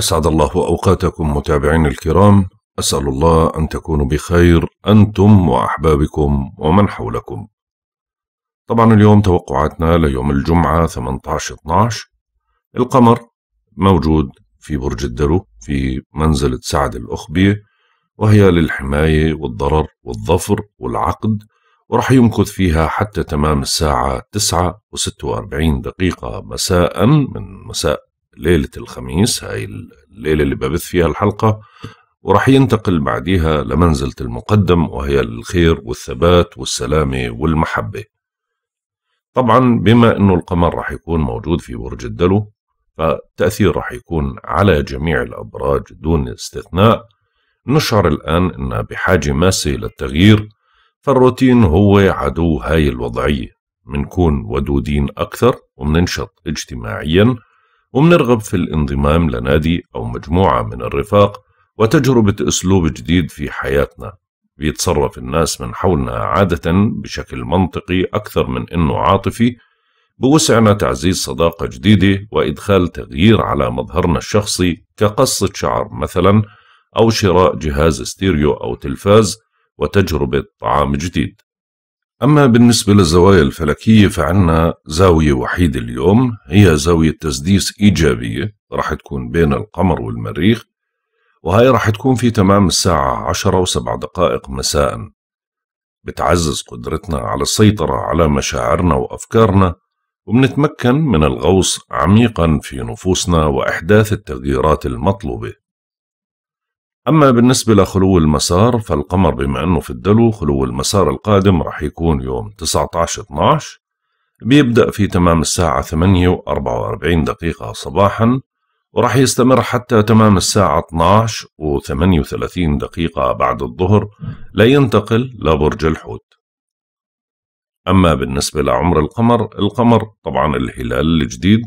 أسعد الله أوقاتكم متابعين الكرام أسأل الله أن تكونوا بخير أنتم وأحبابكم ومن حولكم طبعا اليوم توقعاتنا ليوم الجمعة 18-12 القمر موجود في برج الدلو في منزلة سعد الأخبية وهي للحماية والضرر والظفر والعقد ورح يمكث فيها حتى تمام الساعة 9 و46 دقيقة مساء من مساء ليلة الخميس هاي الليلة اللي ببث فيها الحلقة وراح ينتقل بعديها لمنزلة المقدم وهي الخير والثبات والسلامة والمحبة طبعا بما أنه القمر راح يكون موجود في برج الدلو فالتأثير راح يكون على جميع الأبراج دون استثناء نشعر الآن أننا بحاجة ماسة للتغيير فالروتين هو عدو هاي الوضعية منكون ودودين أكثر ومننشط اجتماعياً ومنرغب في الانضمام لنادي أو مجموعة من الرفاق وتجربة أسلوب جديد في حياتنا بيتصرف الناس من حولنا عادة بشكل منطقي أكثر من أنه عاطفي بوسعنا تعزيز صداقة جديدة وإدخال تغيير على مظهرنا الشخصي كقصة شعر مثلا أو شراء جهاز ستيريو أو تلفاز وتجربة طعام جديد أما بالنسبة للزوايا الفلكية فعنا زاوية وحيدة اليوم هي زاوية تسديس إيجابية راح تكون بين القمر والمريخ وهي راح تكون في تمام الساعة عشرة وسبع دقائق مساء بتعزز قدرتنا على السيطرة على مشاعرنا وأفكارنا وبنتمكن من الغوص عميقا في نفوسنا وإحداث التغييرات المطلوبة أما بالنسبة لخلو المسار فالقمر بما أنه في الدلو خلو المسار القادم رح يكون يوم 19-12 بيبدأ في تمام الساعة 8 44 دقيقة صباحا ورح يستمر حتى تمام الساعة 12 38 دقيقة بعد الظهر لينتقل لبرج الحوت أما بالنسبة لعمر القمر القمر طبعا الهلال الجديد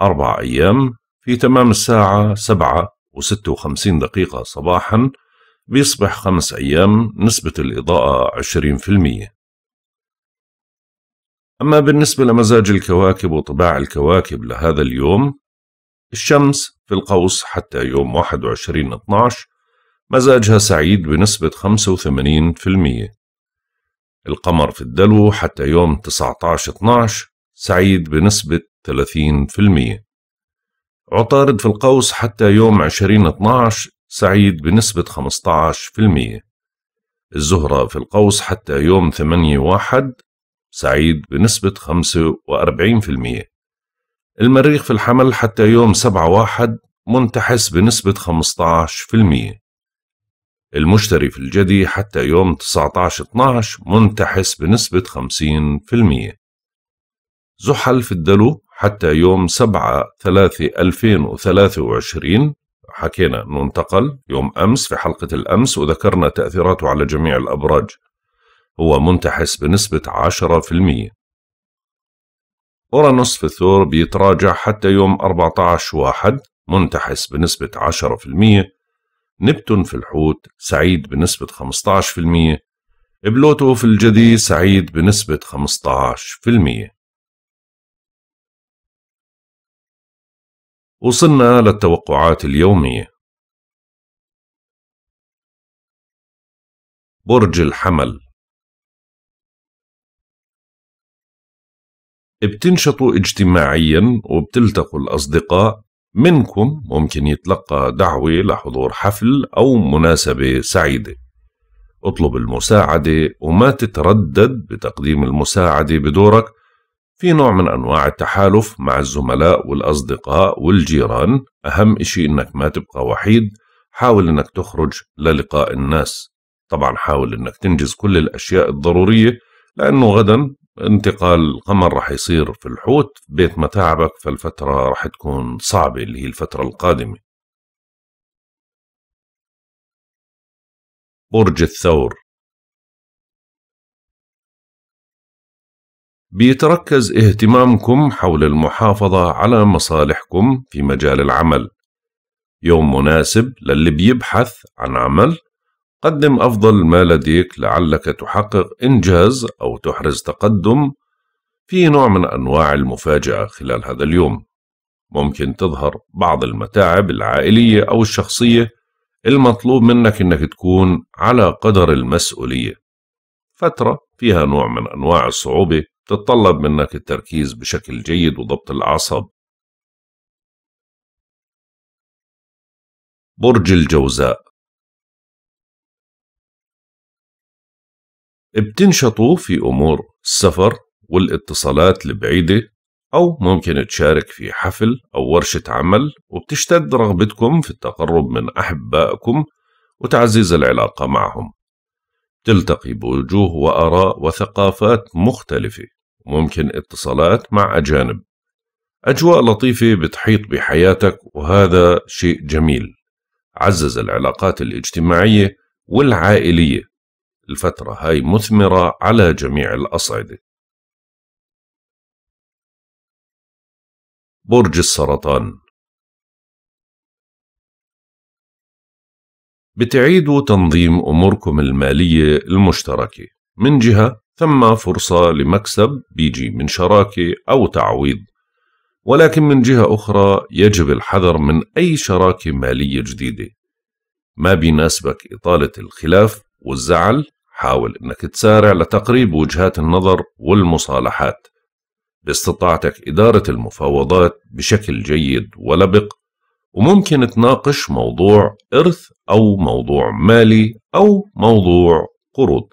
أربع أيام في تمام الساعة 7 و56 دقيقة صباحا بيصبح خمس أيام نسبة الإضاءة 20% أما بالنسبة لمزاج الكواكب وطباع الكواكب لهذا اليوم الشمس في القوس حتى يوم 21 12 مزاجها سعيد بنسبة 85% القمر في الدلو حتى يوم 19 12 سعيد بنسبة 30% عطارد في القوس حتى يوم 20 12 سعيد بنسبة 15% الزهرة في القوس حتى يوم 8 1 سعيد بنسبة 45% المريخ في الحمل حتى يوم 7 1 منتحس بنسبة 15% المشتري في الجدي حتى يوم 19 12 منتحس بنسبة 50% زحل في الدلو حتى يوم 7 3 2023 حكينا أنه انتقل يوم أمس في حلقة الأمس وذكرنا تأثيراته على جميع الأبراج هو منتحس بنسبة 10% أورانوس في الثور بيتراجع حتى يوم 14 واحد منتحس بنسبة 10% نبتون في الحوت سعيد بنسبة 15% بلوتو في الجدي سعيد بنسبة 15% وصلنا للتوقعات اليومية برج الحمل بتنشطوا اجتماعيا وبتلتقوا الأصدقاء منكم ممكن يتلقى دعوة لحضور حفل أو مناسبة سعيدة اطلب المساعدة وما تتردد بتقديم المساعدة بدورك في نوع من أنواع التحالف مع الزملاء والأصدقاء والجيران أهم إشي إنك ما تبقى وحيد حاول إنك تخرج للقاء الناس طبعا حاول إنك تنجز كل الأشياء الضرورية لأنه غدا انتقال القمر رح يصير في الحوت بيت متاعبك فالفترة رح تكون صعبة اللي هي الفترة القادمة برج الثور بيتركز اهتمامكم حول المحافظة على مصالحكم في مجال العمل يوم مناسب للي بيبحث عن عمل قدم أفضل ما لديك لعلك تحقق إنجاز أو تحرز تقدم في نوع من أنواع المفاجأة خلال هذا اليوم ممكن تظهر بعض المتاعب العائلية أو الشخصية المطلوب منك أنك تكون على قدر المسؤولية فترة فيها نوع من أنواع الصعوبة تتطلب منك التركيز بشكل جيد وضبط الأعصاب برج الجوزاء بتنشطوا في أمور السفر والاتصالات البعيدة أو ممكن تشارك في حفل أو ورشة عمل وبتشتد رغبتكم في التقرب من أحبائكم وتعزيز العلاقة معهم تلتقي بوجوه وآراء وثقافات مختلفة ممكن اتصالات مع أجانب أجواء لطيفة بتحيط بحياتك وهذا شيء جميل عزز العلاقات الاجتماعية والعائلية الفترة هاي مثمرة على جميع الأصعدة برج السرطان بتعيدوا تنظيم أموركم المالية المشتركة من جهة ثم فرصة لمكسب بيجي من شراكة أو تعويض ولكن من جهة أخرى يجب الحذر من أي شراكة مالية جديدة ما بيناسبك إطالة الخلاف والزعل حاول أنك تسارع لتقريب وجهات النظر والمصالحات باستطاعتك إدارة المفاوضات بشكل جيد ولبق وممكن تناقش موضوع إرث أو موضوع مالي أو موضوع قروض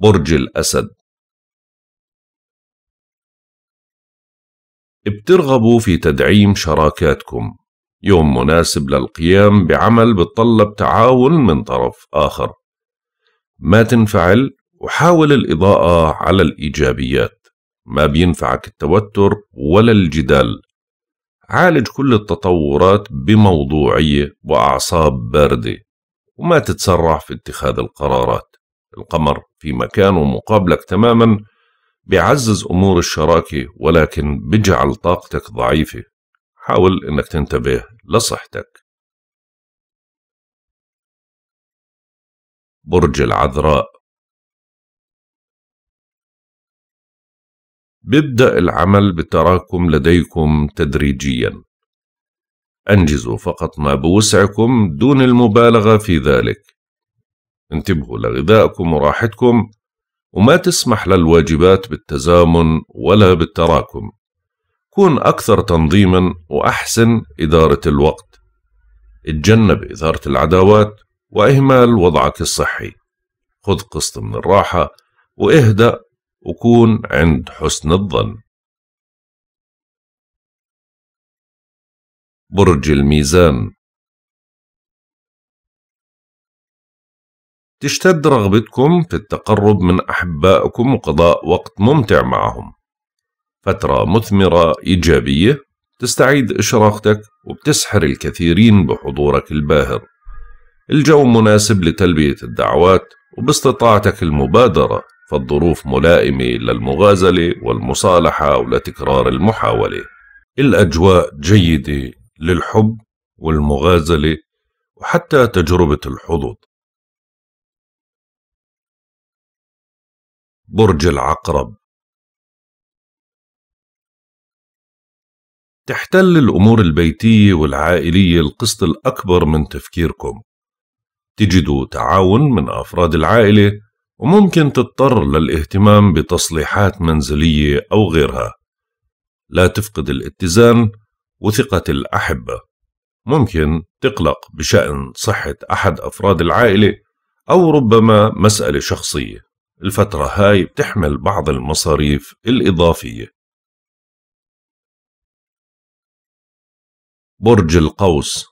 برج الأسد بترغبوا في تدعيم شراكاتكم يوم مناسب للقيام بعمل بتطلب تعاون من طرف آخر ما تنفعل وحاول الإضاءة على الإيجابيات ما بينفعك التوتر ولا الجدال عالج كل التطورات بموضوعية وأعصاب باردة وما تتسرع في اتخاذ القرارات القمر في مكانه مقابلك تماما بيعزز أمور الشراكة ولكن بجعل طاقتك ضعيفة حاول إنك تنتبه لصحتك برج العذراء بيبدأ العمل بالتراكم لديكم تدريجيا أنجزوا فقط ما بوسعكم دون المبالغة في ذلك انتبهوا لغذائكم وراحتكم وما تسمح للواجبات بالتزامن ولا بالتراكم كن أكثر تنظيما وأحسن إدارة الوقت اتجنب إثارة العداوات وإهمال وضعك الصحي خذ قسط من الراحة واهدأ وكون عند حسن الظن برج الميزان تشتد رغبتكم في التقرب من أحبائكم وقضاء وقت ممتع معهم فترة مثمرة إيجابية تستعيد إشراقتك وبتسحر الكثيرين بحضورك الباهر الجو مناسب لتلبية الدعوات وباستطاعتك المبادرة فالظروف ملائمة للمغازلة والمصالحة ولتكرار المحاولة الأجواء جيدة للحب والمغازلة وحتى تجربة الحظوظ برج العقرب تحتل الأمور البيتية والعائلية القسط الأكبر من تفكيركم تجدوا تعاون من أفراد العائلة وممكن تضطر للاهتمام بتصليحات منزلية أو غيرها لا تفقد الاتزان وثقة الأحبة ممكن تقلق بشأن صحة أحد أفراد العائلة أو ربما مسألة شخصية الفترة هاي بتحمل بعض المصاريف الإضافية برج القوس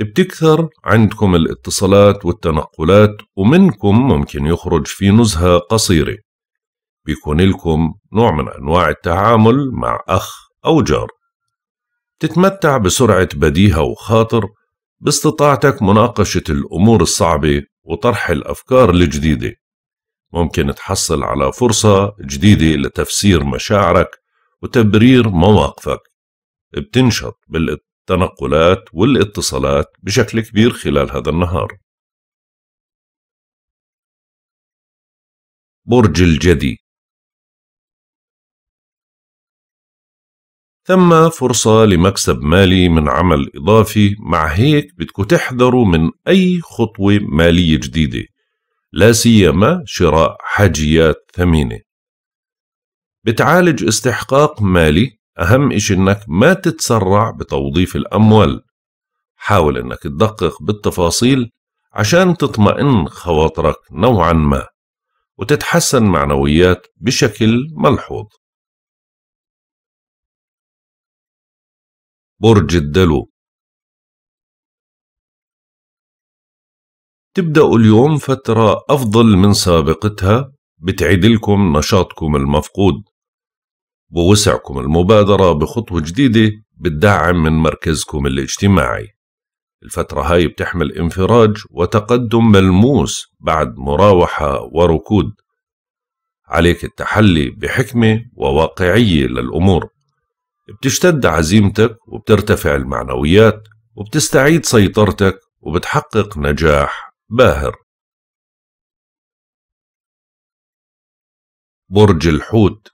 بتكثر عندكم الاتصالات والتنقلات ومنكم ممكن يخرج في نزهة قصيرة بيكون لكم نوع من أنواع التعامل مع أخ أو جار تتمتع بسرعة بديهة وخاطر باستطاعتك مناقشة الأمور الصعبة وطرح الأفكار الجديدة ممكن تحصل على فرصة جديدة لتفسير مشاعرك وتبرير مواقفك بتنشط بالتنقلات والاتصالات بشكل كبير خلال هذا النهار برج الجدي تم فرصة لمكسب مالي من عمل إضافي مع هيك بدكم تحذروا من أي خطوة مالية جديدة لا سيما شراء حاجيات ثمينة بتعالج استحقاق مالي أهم إشي إنك ما تتسرع بتوظيف الأموال حاول إنك تدقق بالتفاصيل عشان تطمئن خواطرك نوعا ما وتتحسن معنويات بشكل ملحوظ برج الدلو تبدأوا اليوم فترة أفضل من سابقتها لكم نشاطكم المفقود ووسعكم المبادرة بخطوة جديدة بتدعم من مركزكم الاجتماعي الفترة هاي بتحمل انفراج وتقدم ملموس بعد مراوحة وركود عليك التحلي بحكمة وواقعية للأمور بتشتد عزيمتك وبترتفع المعنويات وبتستعيد سيطرتك وبتحقق نجاح باهر برج الحوت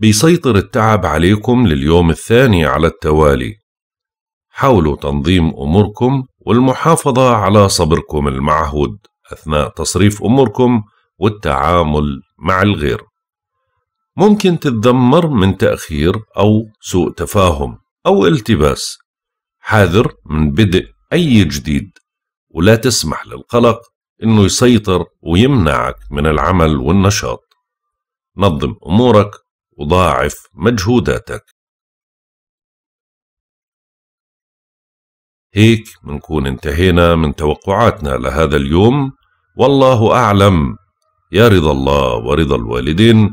بيسيطر التعب عليكم لليوم الثاني على التوالي حاولوا تنظيم أموركم والمحافظة على صبركم المعهود أثناء تصريف أموركم والتعامل مع الغير ممكن تتذمر من تأخير أو سوء تفاهم أو التباس حاذر من بدء أي جديد ولا تسمح للقلق إنه يسيطر ويمنعك من العمل والنشاط نظم أمورك وضاعف مجهوداتك هيك منكون انتهينا من توقعاتنا لهذا اليوم والله أعلم يا رضا الله ورضا الوالدين